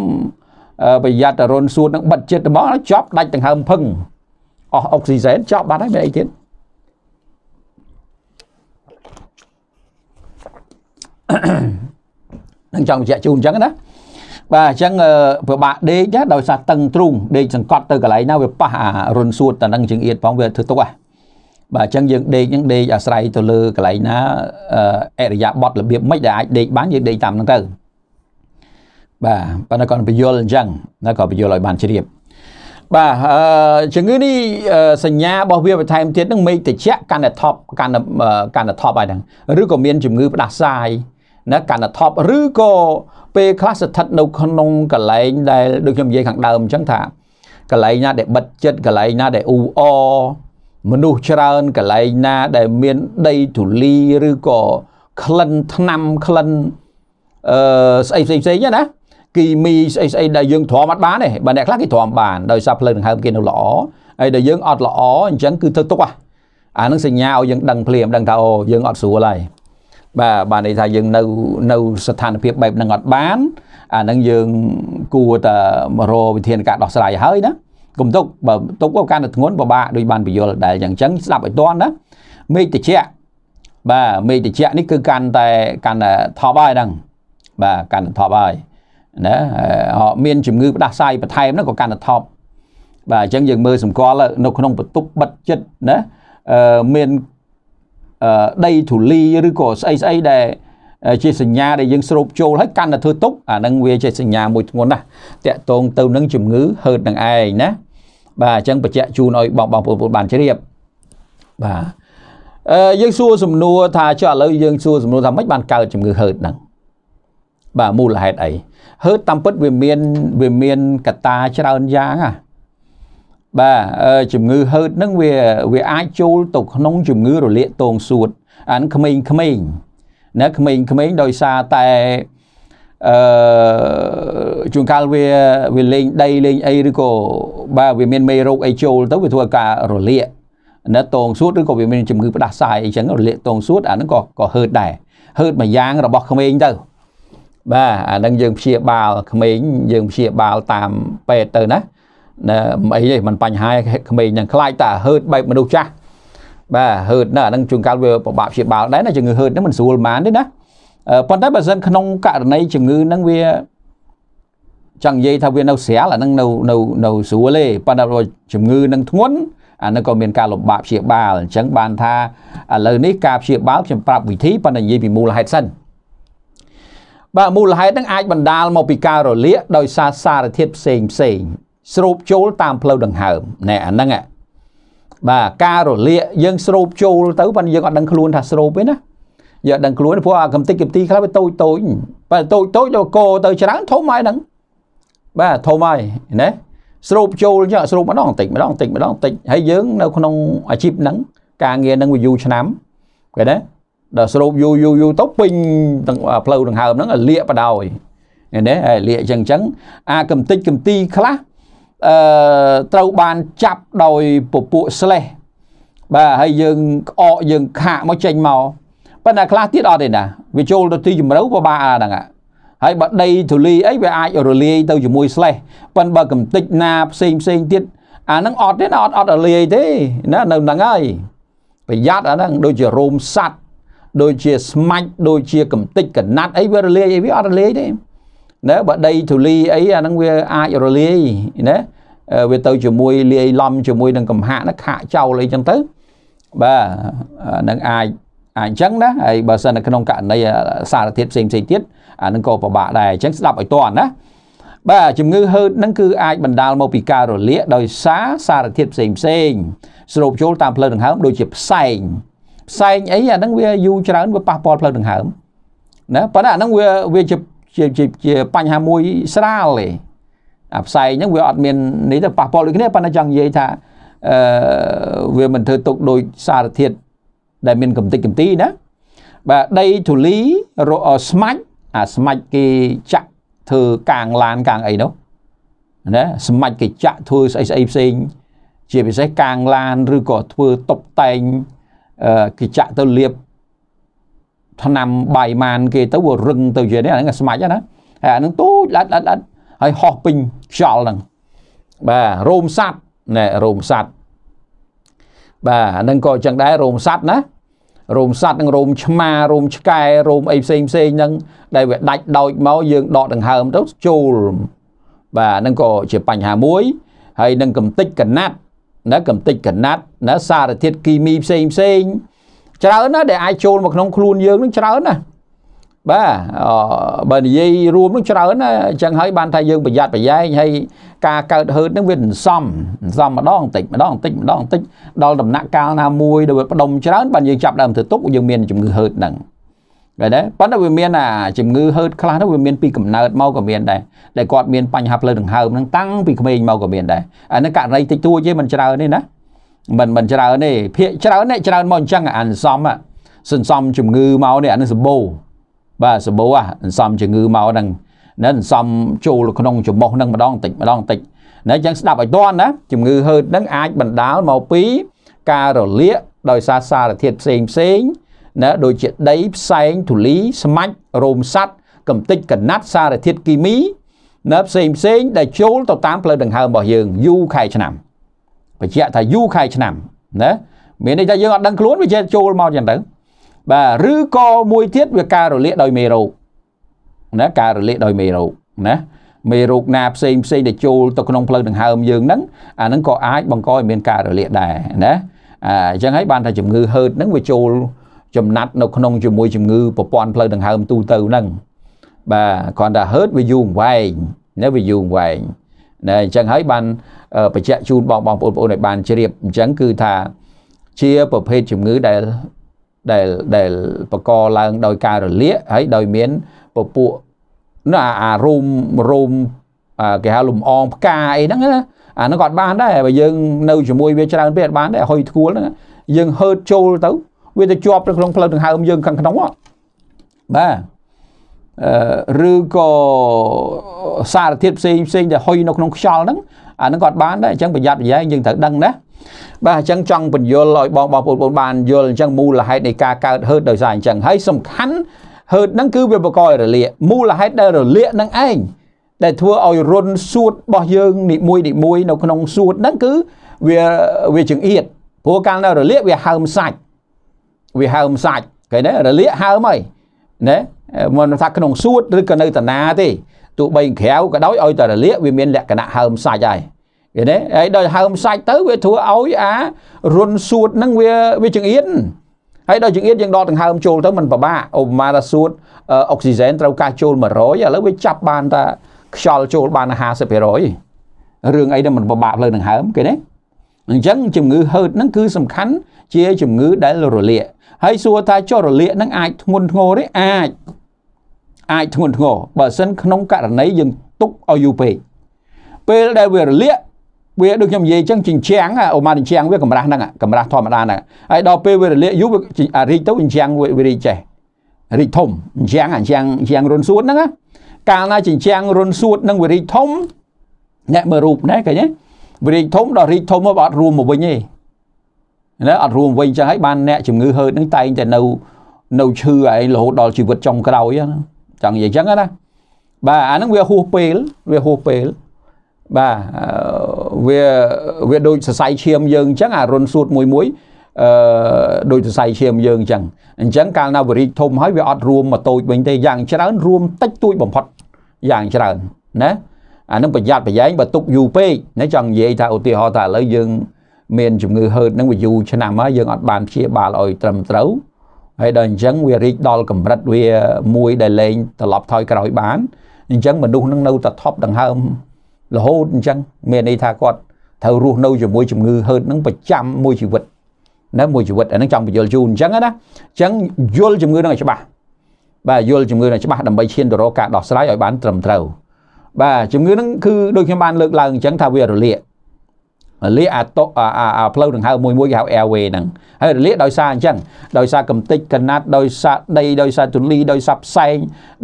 A: ប្រយ័ត្នរុនសួតនឹងបិទចិត្តហ្មងចប់ដាច់ដង្ហើមភឹងអស់អុកស៊ីសែនចប់បាត់ហើយមានអីទៀតអឺនឹងចង់បញ្ជាក់ជូនអញ្ចឹងណាបាទអញ្ចឹងប្របាក់ដេកណាដោយសារតឹងទ្រូងដេកសង្កត់ទៅកន្លែងណាវាប៉ះអារុនសួតតានឹងជាងអៀតផងវាធ្វើទុកហ่ะបាទអញ្ចឹងយើងដេកហ្នឹងដេកអាស្រ័យទៅលើកន្លែងណាអរិយាប័តរបៀបម៉េចដែលអាចដេកបានយើងដេកតាមហ្នឹងទៅបាទប៉ុន្តែគាត់បញ្យល់អញ្ចឹងណាគាត់បញ្យល់ឲ្យបានជ្រាបបាទអឺជំងឺនេះសញ្ញារបស់វាបន្ថែមទៀតនឹងមេតិចៈកាន់តែថប់កាន់តែកាន់តែថប់ហើយហ្នឹងឬក៏មានជំងឺផ្ដាសាយណាកាន់តែថប់ឬក៏ពេលខ្លះស្ថិតនៅក្នុងកន្លែងដែលដូចខ្ញុំនិយាយខាងដើមអញ្ចឹងថាកន្លែងណាដែលបិទចិត្តកន្លែងណាដែលអ៊ូអមនុស្សច្រើនកន្លែងណាដែលមានដីធូលីឬក៏ក្លិនថ្នាំក្លិនអឺស្អីផ្សេងផ្សេងណាគីមីស្អីស្អីដែលយើងទ្រាំអត់បានទេបើអ្នកខ្លះគេទ្រាំបានដោយសារផ្លូវដង្ហើមគេនៅល្អហើយដែលយើង អត់ល្អអញ្ចឹងគឺធ្វើទុកអាហ្នឹងសញ្ញាឲ្យយើងដឹងភ្លាមដឹងថាអូយើងអត់ស្រួលហើយបាទបានន័យថាយើងនៅនៅស្ថានភាពបែបហ្នឹងអត់បានអាហ្នឹងយើងគួរតែរកវិធានការដោះស្រាយហើយណាកុំទុកបើទុកកាន់តែធ្ងន់ពិបាកដូចបានពយល់ដែលយ៉ាងចឹងស្ដាប់ឲ្យតាន់ណាមេឃតិចបាទមេឃតិចនេះគឺកាន់តែកាន់តែថប់ហើយហ្នឹងបាទកាន់តែថប់ហើយណាមានជំងឺផ្ដាសាយបន្ថែមហ្នឹងក៏កាន់តែថប់បាទអញ្ចឹងយើងមើលសម្គាល់នៅក្នុងបន្ទប់បិទចិត្តណាមានដីធូលីឬក៏ស្អីស្អីដែលជាសញ្ញាដែលយើងស្រូបចូលហើយកាន់តែធ្វើទុកអានឹងវាជាសញ្ញាមួយធ្ងន់ណាស់តកតងទៅនឹងជំងឺហឺតនឹងឯងណាបាទអញ្ចឹងបញ្ជាក់ជូនឲ្យបងបងប្អូនបានជ្រាបបាទអឺយើងសួរសំណួរថាចុះឥឡូវយើងសួរសំណួរថាម៉េចបានកើតជំងឺហឺតហ្នឹងបាទមូលហេតុអីហឺតតាមពិតវាមានវាមានកត្តាច្រើនយ៉ាងណាបាទជំងឺហឺតហ្នឹងវាវាអាចចូលទៅក្នុង ជំងឺរលាកទងសួតអានក្មេងក្មេងណាក្មេងក្មេងដោយសារតែអឺជួនកាលវាវាលេងដីលេងអីឬក៏បាទវាមានមេរោគអីចូលទៅវាធ្វើឲ្យការរលាកណាតងសួតឬក៏វាមានជំងឺផ្ដាសាយអីចឹងរលាកតងសួតអាហ្នឹងក៏ក៏ហឺតដែរហឺតមួយយ៉ាងរបស់ក្មេងទៅ បាទអាហ្នឹងយើងព្យាបាលក្មេងយើងព្យាបាលតាមពេទ្យទៅណាមិនអីទេมันបញ្ហាក្មេងហ្នឹងខ្លាចតែហឺតបែបមនុស្សចាស់បាទហឺតណាអាហ្នឹងជួនកាលវាពិបាកព្យាបាលដែរណាជំងឺហឺតហ្នឹងមិនស្រួលប៉ុន្មានទេណាប៉ុន្តែបើសិនក្នុងករណីជំងឺហ្នឹងវាចង់និយាយថាវានៅស្រាលអាហ្នឹងនៅនៅនៅស្រួលទេប៉ុន្តែជំងឺនឹងធ្ងន់អានឹងក៏មានការលំបាកព្យាបាលអញ្ចឹងបានថាឥឡូវនេះការព្យាបាលខ្ញុំប្រាប់វិធីប៉ុន្តែនិយាយពីមូលហេតុសិនបាទមូលហេតុហ្នឹងអាចបណ្ដាលមកពីការរលាកដោយសារសារធាតុផ្សេងផ្សេងស្រូបចូលតាមផ្លូវដង្ហើមណែអាហ្នឹងបាទការរលាកយើងស្រូបចូល ទៅប៉ុន្តែយើងអត់ដឹងខ្លួនថាស្រូបទេណាយើងអត់ដឹងខ្លួនព្រោះអាកំតិចកំទីខ្លះវាតូចតូចបើតូចតូចដល់កោទៅច្រើនធំហើយហ្នឹងបាទធំហើយណាស្រូបចូលចឹងស្រូបម្ដងបន្តិចម្ដងបន្តិចម្ដងបន្តិចហើយយើងនៅក្នុងអាជីពហ្នឹងការងារហ្នឹងវាយូរឆ្នាំគេណាដល់ស្រូបយូរយូរយូរទៅពេញទាំងផ្លូវដង្ហើមហ្នឹងលាកបដ ாய் ឃើញទេលាកចឹងចឹងអាកំតិចកំទីខ្លះអឺត្រូវបានចាប់ដោយពពួកស្លេះបាទហើយយើងក្អកយើងខាកមកចេញមកប៉ុន្តែខ្លះទៀតអត់ទេណាវាចូលទៅទីជំរៅពិបាកអាហ្នឹងហើយបើដីធូលីអីវាអាចរលាយទៅជាមួយស្លេះប៉ុន្តែបើកំតិចណាផ្សេងផ្សេងទៀតអាហ្នឹងអត់ទេណាអត់អត់រលាយទេណានៅហ្នឹងហើយប្រយ័ត្នអាហ្នឹង ដូចជារោមសัตว์ដូចជាស្មាច់ដូចជាកំតិចកណាត់អីវារលាយអីវាអត់រលាយទេណាបើដីធូលីអីអាហ្នឹងវាអាចរលាយណាវាទៅជាមួយលាយឡំជាមួយ នឹងកំហាក់ណាខាក់ចោលអីចឹងទៅបាទនឹងអាចអាចអញ្ចឹងណាហើយបើសិននៅក្នុងករណីសារធាតុផ្សេងផ្សេងទៀតអានឹងក៏ពិបាកដែរអញ្ចឹងស្ដាប់ឲ្យតាន់ណាបាទជំងឺហឺតនឹងគឺអាចបណ្ដាលមកពីការរលាកដោយសារសារធាតុផ្សេងផ្សេងស្រូបចូលតាមផ្លូវដង្ហើមដូចជាផ្សែងផ្សែងអីអានឹងវាយូរច្រើនវាប៉ះពាល់ផ្លូវដង្ហើមណាប៉ុន្តែអានឹងវាវាជាជាជាជាបញ្ហាមួយស្រាលទេអាផ្សែងហ្នឹងវាអត់មាននេះទៅប៉ះពាល់ដូចគ្នាប៉ុន្តែចង់និយាយថាអឺវាមិនធ្វើទុកដោយសារធាតុដែលមានកំតិចកំទីណាបាទដីធូលីស្មាច់អាស្មាច់គេចាក់ធ្វើកាងឡានកាងអីនោះណាស្មាច់គេចាក់ធ្វើស្អីស្អីផ្សេងជាពិសេសកាងឡាន ឬក៏ធ្វើតុបតែងគេចាក់ទៅលាបថ្នាំបាយម៉ាន គេទៅវារឹងទៅជានេះអាហ្នឹងស្មាច់ណាហើយអាហ្នឹងទូចឡាត់ឡាត់ឡាត់ហើយហោះពេញខ្យល់ហ្នឹងបាទរោមសัตว์ណែរោមសัตว์បាទអាហ្នឹងក៏ចឹងដែររោមសัตว์ណារោមសัตว์នឹងរោមឆ្មារោមឆ្កែរោមអីផ្សេងផ្សេងហ្នឹង ដែលវាដាច់ដោចមកយើងដកដង្ហើមទៅចូលបាទហ្នឹងក៏ជាបញ្ហាមួយ ហើយនឹងកំតិចកណាត់ណាកំតិចកណាត់ណាសារធាតុគីមីផ្សេងផ្សេងច្រើនណាស់ដែលអាចចូលមកក្នុងខ្លួនយើងនឹងច្រើនណាស់បាទបើនិយាយរួមនឹងច្រើនណាស់អញ្ចឹងហើយបានថាយើងប្រយ័ត្នប្រយែងហើយការកើតហឺតនឹងវាមិនសមមិនសមម្ដងបន្តិចម្ដងបន្តិចម្ដងបន្តិចដល់ដំណាក់កាលណាមួយដែលវាផ្ដុំច្រើនបានយើងចាប់ដើមធ្វើទុកយើងមានជំងឺហឺតហ្នឹងឃើញទេប៉ុន្តែវាមានអាជំងឺហឺតខ្លះនោះវាមានពីកំណើតមកក៏មានដែរដែលគាត់មានបញ្ហាផ្លូវដង្ហើមហ្នឹងតាំងពីក្មេងមកក៏មានដែរអានេះករណីតិចតួចទេមិនច្រើនទេណាមិនមិនច្រើនទេភាកច្រើនអ្នកច្រើនមកអញ្ចឹងអានសំសន្សំជំងឺមកនេះអានេះសបោបាទសបោអាសន្សំជំងឺមកហ្នឹងណាសន្សំចូលក្នុងច្រមុះហ្នឹងម្ដងតិចម្ដងតិចណាអញ្ចឹងស្ដាប់ឲ្យតន់ណាជំងឺហឺតហ្នឹងអាចបណ្ដាលមកពី ការរលាកដោយសារសារធាតុផ្សេងផ្សេងណាដូចជាដីផ្សែងធូលីស្មាច់រោមសัตว์កំទេចកណាត់សារធាតុគីមីណាផ្សេងផ្សេងដែលចូលទៅតាមផ្លូវដង្ហើមរបស់យើងយូរខែឆ្នាំបញ្ជាក់ថាយូរខែឆ្នាំណាមានន័យថាយើងអត់ដឹងខ្លួនវាចេះចូលមកចឹងទៅបាទឬក៏មួយទៀតវាការរលាកដោយមេរោគណាការរលាកដោយមេរោគណាមេរោគណាផ្សេងផ្សេងដែលចូលទៅក្នុងផ្លូវដង្ហើមយើងហ្នឹងអាហ្នឹងក៏អាចបង្កឲ្យមានការរលាកដែរណាអញ្ចឹងហើយបានថាជំងឺហឺតហ្នឹងវាចូលចំណាត់នៅក្នុងជាមួយជំងឺប្រព័ន្ធផ្លូវដង្ហើមទូទៅហ្នឹងបាទគ្រាន់តែហឺតវាយូរវែងណាវាយូរវែងណាអញ្ចឹងហើយបានបញ្ជាក់ជូនបងបងប្អូនបងប្អូនឲ្យបានជ្រាបអញ្ចឹងគឺថាជាប្រភេទជំងឺដែលដែលដែលបកកឡើងដោយការរលាកហើយដោយមានពពួកណាអារុំរុំគេហៅលំអងផ្កាអីហ្នឹងណាអាហ្នឹងក៏អត់បានដែរបើយើងនៅជាមួយវាច្រើនពេកអត់បានដែរហុយធ្ងួលហ្នឹងយើងហឺតចូលទៅ វាទៅជាប់នៅក្នុងផ្លូវដង្ហើមយើងខាងក្នុងបាទឬក៏សារធាតុផ្សេងផ្សេងដែលហុយនៅក្នុងខ្យល់ហ្នឹងអាហ្នឹងគាត់បានដែរអញ្ចឹងប្រយ័ត្នប្រយែងយើងត្រូវដឹងណា បាទអញ្ចឹងចង់បញ្យលឲ្យបងបងប្អូនបានយល់អញ្ចឹងមូលហេតុនៃការកើតហឺតដោយសារអញ្ចឹងហើយសំខាន់ហឺតហ្នឹងគឺវាបង្កឲ្យរលាកមូលហេតុដែលរលាកហ្នឹងឯងដែលធ្វើឲ្យរុនសួតរបស់យើងនីមួយនីមួយ នៅក្នុងសួតហ្នឹងគឺវាវាចង្អៀតព្រោះកាលនៅរលាកវាហើមសាច់វាហើមសាច់គេណារលាកហើមហើយណាមិនថាក្នុងសួតឬក៏នៅតាណាទេទោះបីក្រៅក៏ដោយឲ្យតែរលាកវាមានលក្ខណៈហើមសាច់ហើយឃើញទេហើយដល់ហើមសាច់ទៅវាធ្វើឲ្យអារុនសួតហ្នឹងវាវាចង្អៀនហើយដល់ចង្អៀតយើងដកដង្ហើមចូលទៅมันពិបាកឧបមាថាសួតអុកស៊ីហ្សែនត្រូវការចូល100ឥឡូវវាចាប់បានតែខ្យល់ចូលបាន50%រឿងអីដែលมันពិបាកលើដង្ហើមគេណាអញ្ចឹងជំងឺហឺតហ្នឹងគឺសំខាន់ជាជំងឺដែលរលាកហើយសួរថាចុះរលាកហ្នឹងអាចធ្ងន់ធ្ងរទេអាចអាចធ្ងន់ធ្ងរបើសិនក្នុងករណីយើងទុកឲ្យយូរពេកពេលដែលវារលាកវាដូចខ្ញុំនិយាយអញ្ចឹងជញ្ជាំងអូម៉ាជញ្ជាំងវាកម្រាស់ហ្នឹងកម្រាស់ធម្មតាហ្នឹងហើយដល់ពេលវារលាកយូរវាអារីកទៅជញ្ជាំងវារីកចេះរីកធំអញ្ចឹងអញ្ចឹងអញ្ចឹងរុនសួតហ្នឹងកាលណាជញ្ជាំងរុនសួតនឹងវារីកធំអ្នកមើលរូបណែឃើញទេវារីកធំដល់រីកធំមកអត់រួមមកវិញទេណាអត់រួមវិញចឹងហើយបានអ្នកជំងឺហឺតនឹងតែងតែនៅនៅឈឺឯងរហូតដល់ជីវិតចុងក្រោយហ្នឹងចង់និយាយអញ្ចឹងណាបាទអាហ្នឹងវាហួសពេលវាហួសពេលបាទវាវាដូចសរសៃឈាមយើងអញ្ចឹងអារុនសួតមួយមួយអឺដូចសរសៃឈាមយើងអញ្ចឹងអញ្ចឹងកាលណាវារីកធំហើយវាអត់រួមមកតូចវិញទេយ៉ាងច្រើនរួមតិចតួចបំផុតយ៉ាងច្រើនណាអានឹងប្រយ័ត្នប្រយែងបើទុកយូរពេកណាចង់និយាយថាឧទាហរណ៍ថាឥឡូវយើងមានជំងឺហឺតហ្នឹងវាយូរឆ្នាំហើយយើងអត់បានព្យាបាលឲ្យត្រឹមត្រូវហើយដល់អញ្ចឹងវារីកដល់កម្រិតវាមួយដែលលែងត្រឡប់ថយក្រោយបានអញ្ចឹងមនុស្សនឹងនៅតែថប់ដង្ហើមរហូតអញ្ចឹងមានន័យថាគាត់ត្រូវរស់នៅជាមួយជំងឺហឺតនឹងប្រចាំមួយជីវិតណាមួយជីវិតអានឹងចង់បញ្យល់ជូនអញ្ចឹងណាអញ្ចឹងយល់ជំងឺនឹងឲ្យច្បាស់បាទយល់ជំងឺនឹងច្បាស់ដើម្បីឈានទៅរកការដោះស្រាយឲ្យបានត្រឹមត្រូវបាទជំងឺនឹងគឺដូចខ្ញុំបានលើកឡើងអញ្ចឹងថាវារលាកលាអាតុអាផ្លូវដង្ហើមមួយមួយគេហៅ airway ហ្នឹងហើយរលាដោយសារអញ្ចឹងដោយសារកំតិចកណាត់ដោយសារដីដោយសារទូលីដោយសារផ្សែង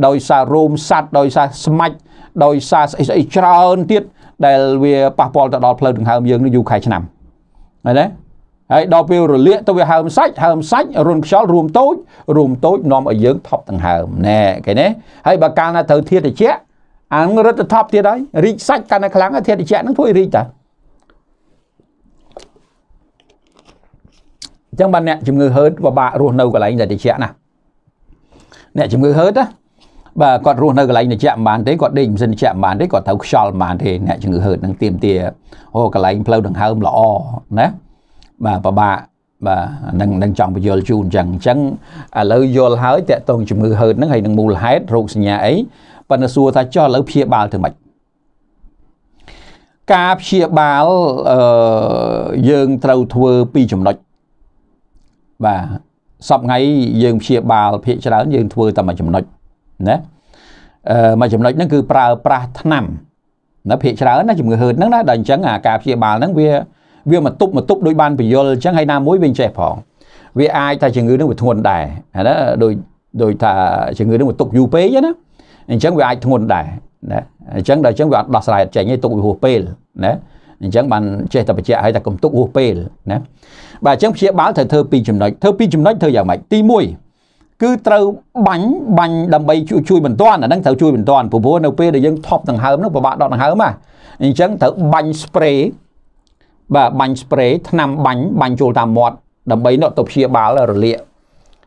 A: ដោយសាររោមសัตว์ដោយសារស្មាច់ដោយសារស្អីស្អីច្រើនទៀតដែលវាប៉ះពាល់ទៅដល់ផ្លូវដង្ហើមយើងនឹងយូរខែឆ្នាំឃើញទេហើយដល់ពេលរលាកទៅវាហើមសាច់ហើមសាច់រុនខ្យល់រួមតូច រួមតូចនាំឲ្យយើង ថប់ដង្ហើមណែគេណាហើយបើកាលណាត្រូវធាតុតិចអាងរត់ទៅថប់ទៀតហើយរីកសាច់កាន់តែខ្លាំងធាតុតិចហ្នឹងធ្វើឲ្យរីកតាអញ្ចឹងបានអ្នកជំងឺហឺតពិបាករស់នៅកន្លែងដែលត្រជាក់ណាអ្នកជំងឺហឺតណាបាទគាត់រស់នៅកន្លែងត្រជាក់មិនបានទេគាត់ដេកមិនសិនត្រជាក់មិនបានទេគាត់ត្រូវខ្យល់មិនបានទេអ្នកជំងឺហឺតនឹងទៀមទាអូកន្លែងផ្លូវដង្ហើមល្អណាបាទពិបាកបាទនឹងនឹងចង់បញ្យល់ជូនអញ្ចឹងអញ្ចឹងឥឡូវយល់ហើយតកតងជំងឺហឺតហ្នឹងហើយនឹងមូលហេតុរោគសញ្ញាអីប៉ុន្តែសួរថាចុះឥឡូវព្យាបាលធ្វើម៉េចការព្យាបាលអឺយើងត្រូវធ្វើពីរចំណុចបាទសពថ្ងៃយើងព្យាបាលភាកច្រើនយើងធ្វើតែមួយចំណុចណាអឺមួយចំណុចហ្នឹងគឺប្រើប្រាស់ថ្នាំណាភាកច្រើនណាជំងឺហឺតហ្នឹងណាដល់អញ្ចឹងអាការព្យាបាលហ្នឹងវាវាមកទប់មកទប់ដោយបានបញ្យលអញ្ចឹងហើយណាមួយវាចេះផងវាអាចថាជំងឺហ្នឹងវាធ្ងន់ដែរហ្នឹងដោយដោយថាជំងឺហ្នឹងវាទុកយូរពេកណាអញ្ចឹងវាអាចធ្ងន់ដែរណាអញ្ចឹងដល់អញ្ចឹងវាអត់ដោះស្រាយអត់ចេញទេទុកវាហួសពេលណាអញ្ចឹងបានចេះតែបញ្ជាក់ឲ្យតែកុំទុកហួសពេលណាបាទអញ្ចឹងព្យាបាលត្រូវធ្វើពីរចំណុចធ្វើពីរចំណុចធ្វើយ៉ាងម៉េចទី1គឺត្រូវបាញ់បាញ់ដើម្បីជួយជួយបន្ទាន់អាហ្នឹងត្រូវជួយបន្ទាន់ព្រោះនៅពេលដែលយើងថប់ដង្ហើមនោះពិបាកដកដង្ហើមណាអញ្ចឹងត្រូវបាញ់ spray បាទបាញ់ spray ថ្នាំបាញ់បាញ់ចូលតាមមាត់ដើម្បីនោះទៅព្យាបាលរលាក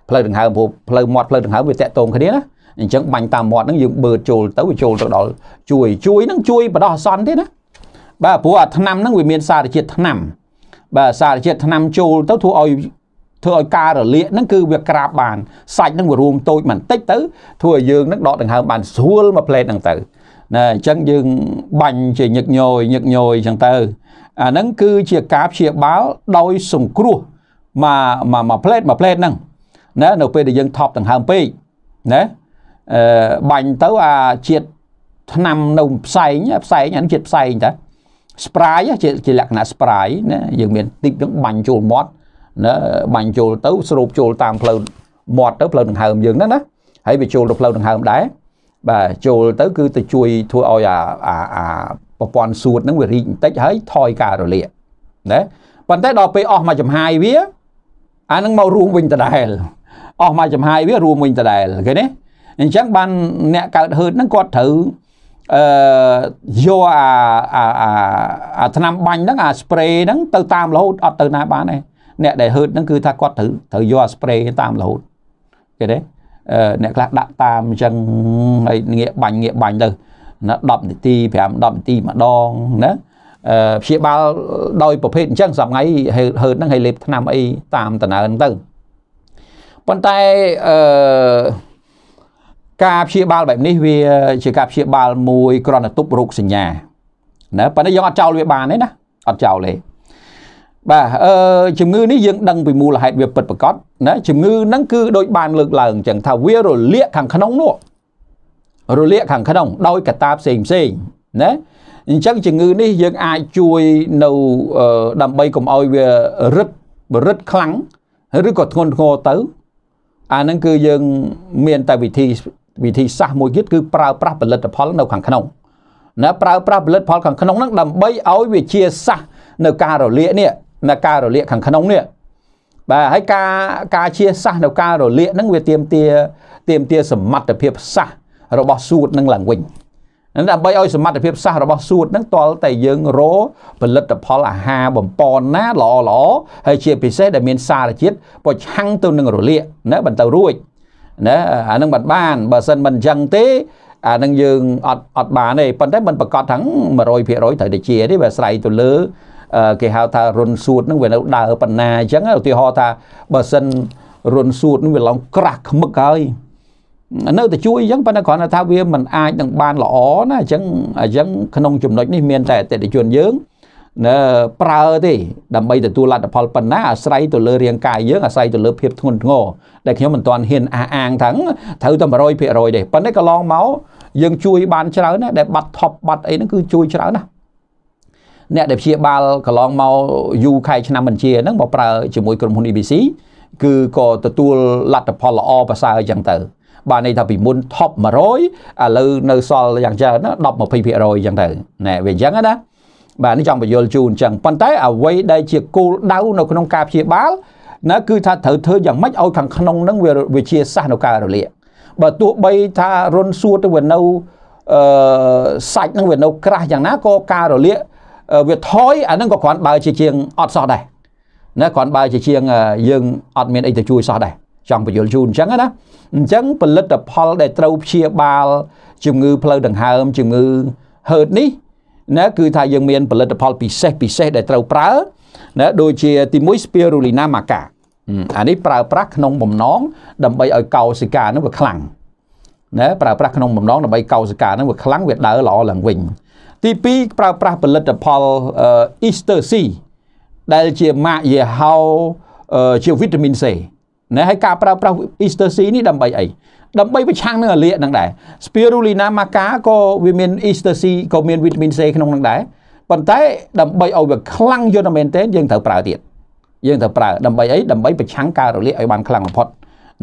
A: ផ្លូវដង្ហើមព្រោះផ្លូវមាត់ផ្លូវដង្ហើមវាតាក់ទងគ្នាណាអញ្ចឹងបាញ់តាមមាត់ហ្នឹងយើងបើចូលទៅវាចូលទៅដល់ជួយជួយហ្នឹងជួយបដោះអសន្នទេណាបាទព្រោះអាថ្នាំហ្នឹងវាមានសារជាតិថ្នាំបាទសារជាតិថ្នាំចូលទៅធ្វើឲ្យធ្វើឲ្យការរលាកហ្នឹងគឺវាក្រាបបានសាច់ហ្នឹងវារួមតូចបន្តិចទៅធ្វើឲ្យយើងហ្នឹងដកដង្ហើមបាន ស្រួលមួយផ្លេតហ្នឹងទៅណាអញ្ចឹងយើងបាញ់ជាញឹកញយញឹកញយអញ្ចឹងទៅអាហ្នឹងគឺជាការព្យាបាលដោយសង្គ្រោះមួយមួយផ្លេតមួយផ្លេតហ្នឹងណានៅពេលដែលយើងថប់ដង្ហើមពេកណាអឺបាញ់ទៅអាជាតិថ្នាំនៅផ្សែងផ្សែងអានេះជាតិផ្សែងតា spray ជាជាលក្ខណៈ spray ណាយើងមានទីបនឹងបាញ់ចូលមាត់ណាបាញ់ចូលទៅស្រូបចូលតាមផ្លូវមាត់ទៅផ្លូវដង្ហើមយើងហ្នឹងណាហើយវាចូលទៅផ្លូវដង្ហើមដែរបាទចូលទៅគឺទៅជួយធ្វើឲ្យអាអាអាប្រព័ន្ធសួតហ្នឹងវារីកបន្តិចហើយថយការរលាកណាប៉ុន្តែដល់ពេលអស់មកចំហាយវាអានឹងមករួមវិញដដែលអស់មកចំហាយវារួមវិញដដែលឃើញទេអញ្ចឹងបានអ្នកកើតហឺតហ្នឹងគាត់ត្រូវអឺយកអាអាអាអាថ្នាំបាញ់ហ្នឹងអា spray ហ្នឹង ទៅតាមរហូតអត់ទៅណាបានទេអ្នកដែលហឺតហ្នឹងគឺ ថាគាត់ត្រូវត្រូវយកអា spray តាមរហូតគេទេអឺអ្នកខ្លះដាក់តាមអញ្ចឹងហើយងាកបាញ់ងាកបាញ់ទៅណា10នាទី5 10នាទីម្ដងណាអឺព្យាបាលដោយប្រភេទអញ្ចឹងសម្ងៃហឺតហ្នឹងឲ្យលេបថ្នាំអីតាមដំណើរហ្នឹងទៅប៉ុន្តែអឺការព្យាបាលបែបនេះវាជាការព្យាបាលមួយគ្រាន់តែទប់រោគសញ្ញាណាប៉ុន្តែយើងអត់ចោលវាបានទេណាអត់ចោលទេបាទអឺជំងឺនេះយើងដឹងពីមូលហេតុវាពិតប្រាកដណាជំងឺហ្នឹងគឺដូចបានលើកឡើងអញ្ចឹងថាវារលាកខាងក្នុងនោះរលាកខាងក្នុងដោយកត្តាផ្សេងផ្សេងណាអញ្ចឹងជំងឺនេះយើងអាចជួយនៅដើម្បីកុំឲ្យវារឹតរឹតខ្លាំងឬក៏ធ្ងន់ធ្ងរទៅអាហ្នឹងគឺយើងមានតែវិធីវិធីសាស្ត្រមួយទៀតគឺប្រើប្រាស់ផលិតផលនៅខាងក្នុងណាប្រើប្រាស់ផលិតផលខាងក្នុងហ្នឹងដើម្បីឲ្យវាជាសាស្ត្រនៅការរលាកនេះនៅការរលាកខាងក្នុងនេះបាទហើយការការជាសាស្ត្រនៅការរលាកហ្នឹងវាទៀមទាទៀមទាសមត្ថភាពសាស្ត្ររបស់សួតនឹងឡើងវិញដើម្បីឲ្យសមត្ថភាពសាស្ត្ររបស់សួតនឹងតលតែយើងរផលិតផលអាហារបំពន់ណាល្អល្អហើយជាពិសេសដែលមានសារជាតិប្រឆាំងទៅនឹងរលាកណាបន្តរួចណាអានឹងមិនបានបើសិនមិនអញ្ចឹងទេអានឹងយើងអត់អត់បានទេប៉ុន្តែมันប្រកាសថា100%ត្រូវតែជាទេវាស្រ័យទៅលើគេហៅថារុនសួតនឹងវានៅដើរប៉ុណ្ណាអញ្ចឹងឧទាហរណ៍ថាបើសិនរុនសួតនឹងវាឡងក្រាស់ខ្មឹកហើយនៅតែជួយអញ្ចឹងប៉ុន្តែគ្រាន់តែថាវាមិនអាចនឹងបានល្អណាអញ្ចឹងអញ្ចឹងក្នុងចំណុចនេះមានតែអតិថិជនយើងប្រើទេដើម្បីទទួលលទ្ធផលប៉ុណ្ណាអាស្រ័យទៅលើរាងកាយយើងអាស្រ័យទៅលើ ភាពធ្ងន់ធ្ងរដែលខ្ញុំមិនទាន់ហ៊ានអះអាងថាត្រូវតែ100%ទេប៉ុន្តែកន្លងមកយើងជួយបានច្រើនណាស់ដែលបាត់ថប់បាត់អីហ្នឹងគឺជួយច្រើនណាស់អ្នកដែលព្យាបាលកន្លងមកយូរខែ ឆ្នាំបញ្ជាហ្នឹងមកប្រើជាមួយក្រុមហ៊ុន ABC គឺក៏ទទួលលទ្ធផលល្អប្រសើរអញ្ចឹងទៅ បាទន័យថាពីមុន top 100ឥឡូវនៅសល់យ៉ាងច្រើន10 20%អញ្ចឹងទៅណែវាអញ្ចឹងណាបាទនេះចង់បញ្យល់ជូនអញ្ចឹងប៉ុន្តែអ្វីដែលជាគោលដៅ នៅក្នុងការព្យាបាលណាគឺថាត្រូវធ្វើយ៉ាងម៉េចឲ្យខាងក្នុងនឹងវាវិជាសាស្ត្រនៅការរលាកបើទោះបីថារុនសួរទៅវានៅអឺសាច់នឹងវានៅក្រាស់យ៉ាងណាក៏ការរលាកវាថយអានឹងក៏គ្រាន់បើជាជាងអត់សោះដែរណាគ្រាន់បើជាជាង យើងអត់មានអីទៅជួយសោះដែរចង់បញ្យល់ជូនអញ្ចឹងណាអញ្ចឹងផលិតផលដែលត្រូវព្យាបាលជំងឺផ្លូវដង្ហើមជំងឺហឺតនេះណាគឺថាយើងមានផលិតផលពិសេសពិសេសដែលត្រូវប្រើណាដូចជាទី1 spirulina maca អានេះប្រើប្រាស់ក្នុងបំណងដើម្បីឲ្យកោសិកានឹងវាខ្លាំងណាប្រើប្រាស់ក្នុងបំណងដើម្បីកោសិកានឹងវាខ្លាំងវាដើរល្អឡើងវិញទី2ប្រើប្រាស់ផលិតផល Easter C ដែលជាម៉ាកយេហោជាវីតាមីន C ណាហើយការប្រើប្រាស់ Easter C នេះដើម្បីអីដើម្បីប្រឆាំងនឹងអាលៀកហ្នឹងដែរ Spirulina maca ក៏វាមាន Easter C ក៏មានវីតាមីន C ក្នុងហ្នឹងដែរប៉ុន្តែដើម្បីឲ្យវាខ្លាំងយន្តមែនទែនយើងត្រូវប្រើទៀតយើងត្រូវប្រើដើម្បីអីដើម្បីប្រឆាំងការរលាកឲ្យបានខ្លាំងបំផុត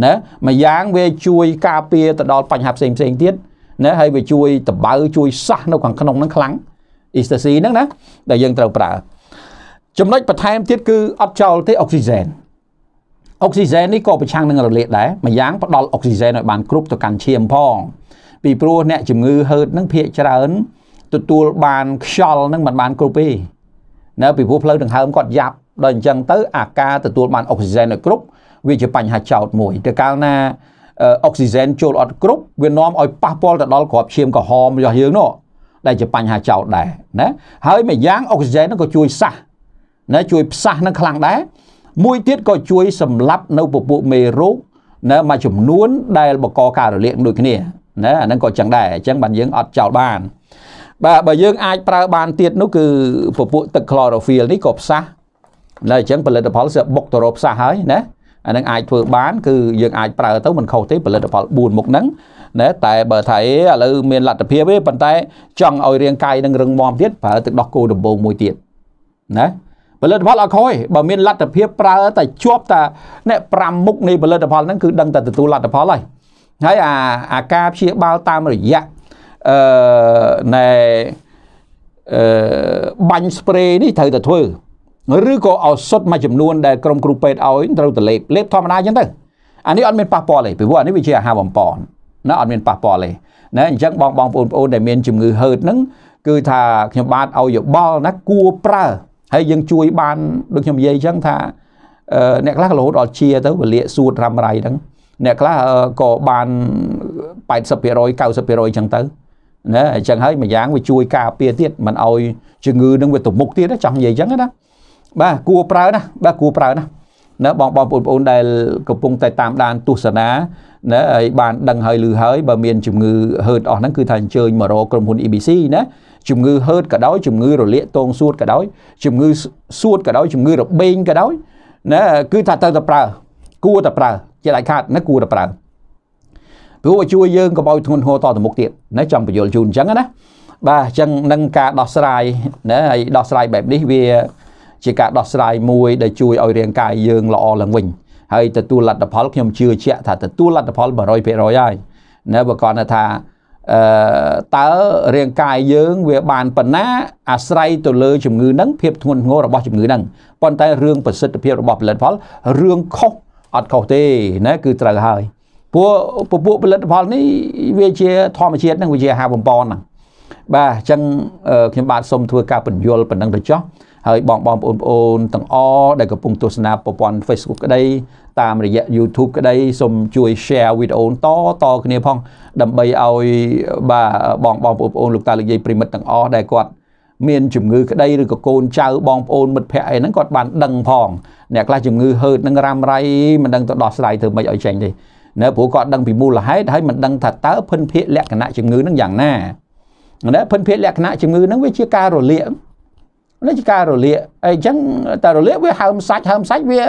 A: ណាមួយយ៉ាងវាជួយ ការពារទៅដល់បញ្ហាផ្សេងផ្សេងទៀតណាហើយវាជួយតំបៅជួយសះនៅខាងក្នុងហ្នឹងខ្លាំង Easter C ហ្នឹងណាដែលយើងត្រូវប្រើចំណុចបន្ថែមទៀតគឺអត់ចោលទេអុកស៊ីហ្សែនអុកស៊ីសែននេះក៏ប្រឆាំងនឹងរលាកដែរម្យ៉ាងផ្ដល់អុកស៊ីសែនឲ្យបានគ្រប់ទៅកាន់ឈាមផងពីព្រោះអ្នកជំងឺហឺតនឹងភាកច្រើនទទួលបានខ្យល់នឹងមិនបានគ្រប់ទេនៅពីព្រោះផ្លូវដង្ហើមគាត់យ៉ាប់ដល់អញ្ចឹងទៅអាការទទួលបានអុកស៊ីសែនឲ្យគ្រប់វាជាបញ្ហាចោតមួយតែកាលណាអុកស៊ីសែនចូលអត់គ្រប់វានាំឲ្យប៉ះពាល់ទៅដល់ក្របឈាមក្រហមរបស់យើងនោះដែលជាបញ្ហាចោតដែរណាហើយម្យ៉ាងអុកស៊ីសែននឹងក៏ជួយសះណាជួយផ្សះនឹងខ្លាំងដែរមួយទៀតក៏ជួយសម្លាប់នៅពពួកមេរោគណាមួយចំនួន ដែល បកការរលាកដូចគ្នាណាអាហ្នឹងក៏ចឹងដែរអញ្ចឹងបានយើងអត់ចោលបានបាទបើយើងអាចប្រើបានទៀតនោះគឺពពួកទឹក chlorophyll នេះក៏ផ្សះហើយអញ្ចឹងផលិតផលសើបុកតរោផ្សះហើយណាអានឹងអាចធ្វើបាន គឺយើងអាចប្រើទៅមិនខុសទេផលិតផល4មុខហ្នឹងណាតែបើថាអេឥឡូវមានលទ្ធភាពទេប៉ុន្តែ ចង់ឲ្យរាងកាយនឹងរឹងមាំទៀតប្រើទឹកដោះគោដំបូងមួយទៀតណាផលិតផលអខុយបើមានលទ្ធភាពប្រើតែជាប់តែអ្នក5មុខនៃផលិតផលហ្នឹងគឺដឹងតែទទួលលទ្ធផល ហើយហើយអាអាការព្យាបាលតាមរយៈអឺណែអឺបាញ់ស្ព្រេនេះត្រូវតែធ្វើឬក៏ឱសថមួយចំនួនដែលក្រុមគ្រូពេទ្យឲ្យត្រូវតែលេបលេបធម្មតាអញ្ចឹងទៅអានេះអត់មានប៉ះពាល់ទេពីព្រោះអានេះវាជាអាហារបំប៉នណាអត់មានប៉ះពាល់ទេណាអញ្ចឹងបងបងប្អូនប្អូនដែលមានជំងឺហឺតហ្នឹងគឺថាខ្ញុំបាទឲ្យយោបល់ណាគួរប្រើហើយយើងជួយបានដូចខ្ញុំនិយាយអញ្ចឹងថាអ្នកខ្លះរហូតដល់ជាទៅវលាកសួតរ៉ាំរ៉ៃហ្នឹង អ្នកខ្លះក៏បាន80% 90%អញ្ចឹងទៅណាអញ្ចឹងហើយម្យ៉ាងវាជួយការពារទៀតមិនឲ្យជំងឺនឹងវាទៅមុខទៀតចង់និយាយអញ្ចឹងណាបាទគួរប្រើណាបាទគួរប្រើណាណាបងបងប្អូនដែលកំពុងតែតាមដានទស្សនាណាហើយបានដឹងហើយឮហើយបើមានជំងឺហឺតអស់ហ្នឹងគឺថាអញ្ជើញមករកក្រុមហ៊ុន EBC ណាជំងឺហឺតក៏ដោយជំងឺរលាកតងសួតក៏ដោយជំងឺសួតក៏ដោយជំងឺរបេងក៏ដោយណាគឺថាត្រូវតែប្រើគួរតែប្រើជាដាច់ខាតណាគួរតែប្រើព្រោះជួយយើងកុំឲ្យធ្ងន់ធ្ងរតទៅមុខទៀតណាចង់បញ្យល់ជូនអញ្ចឹងណាបាទអញ្ចឹងនឹងការដោះស្រាយណាហើយដោះស្រាយបែបនេះវាជាការដោះស្រាយមួយដែលជួយឲ្យរាងកាយយើងល្អឡើងវិញហើយទទួលលទ្ធផលខ្ញុំជឿជាក់ថាទទួលលទ្ធផល100%ហើយណាបើគាត់ថាអឺតើរាងកាយយើងវាបានប៉ុណ្ណាអាស្រ័យទៅលើជំងឺហ្នឹងភាពធ្ងន់ធ្ងររបស់ជំងឺហ្នឹងប៉ុន្តែរឿងប្រសិទ្ធភាពរបស់ផលិតផលរឿងខុសអត់ខុសទេណាគឺត្រូវហើយពួកពពួកផលិតផលនេះវាជាធម្មជាតិហ្នឹងវាជាអាហារបំពន់ហ្នឹងបាទអញ្ចឹងខ្ញុំបាទសូមធ្វើការបញ្យលប៉ុណ្ណឹងទៅចោះហើយបងបងប្អូនប្អូនទាំងអដែលកំពុងទស្សនាប្រព័ន្ធ Facebook ក្តីតាមរយៈ YouTube ក្តីសូមជួយ share វីដេអូតតគ្នាផងដើម្បីឲ្យបាទបងបងប្អូនប្អូនលោកតាលោកយាយប្រិមិត្តទាំងអស់ដែលគាត់មានជំងឺ ក្តីឬក៏កូនចៅ បងប្អូនមិត្តភ័ក្តិអីហ្នឹងគាត់បានដឹង ផង អ្នកខ្លះជំងឺហឺតនឹងរ៉ាំរ៉ៃមិនដឹងទៅដោះស្រាយធ្វើម៉េចឲ្យចេញទេនៅព្រោះគាត់ដឹងពីមូលហេតុហើយមិនដឹងថាតើភិនភាគលក្ខណៈជំងឺហ្នឹងយ៉ាងណាណាភិនភាគលក្ខណៈជំងឺហ្នឹងវាជាការរលាកនេះជាការរលាកអីចឹងតែរលាកវាហើមសាច់ហើមសាច់វា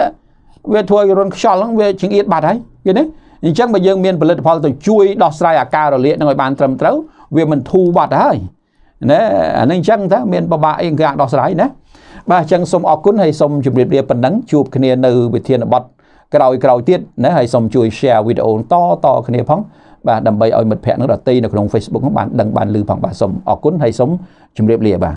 A: វាធ្វើឲ្យរន្ធខ្យល់ហ្នឹងវាចង្អៀតបាត់ហើយឃើញទេអញ្ចឹងបើយើងមានផលិតផលទៅជួយដោះស្រាយអាការរលាកហ្នឹងឲ្យបានត្រឹមត្រូវវាមិនធូរបាត់ហើយណាអានេះអញ្ចឹងតើមានបបាក់អីគេដោះស្រាយណាបាទអញ្ចឹងសូមអរគុណហើយសូមជម្រាបលាប៉ុណ្ណឹងជួបគ្នានៅវិធានបត់ក្រោយក្រោយទៀតណាហើយសូមជួយ share វីដេអូតតគ្នាផងបាទដើម្បីឲ្យមិត្តភ័ក្តិនឹងដតីនៅក្នុង Facebook នឹងបានដឹងបានឮផងបាទសូមអរគុណហើយសូមជម្រាបលាបាទ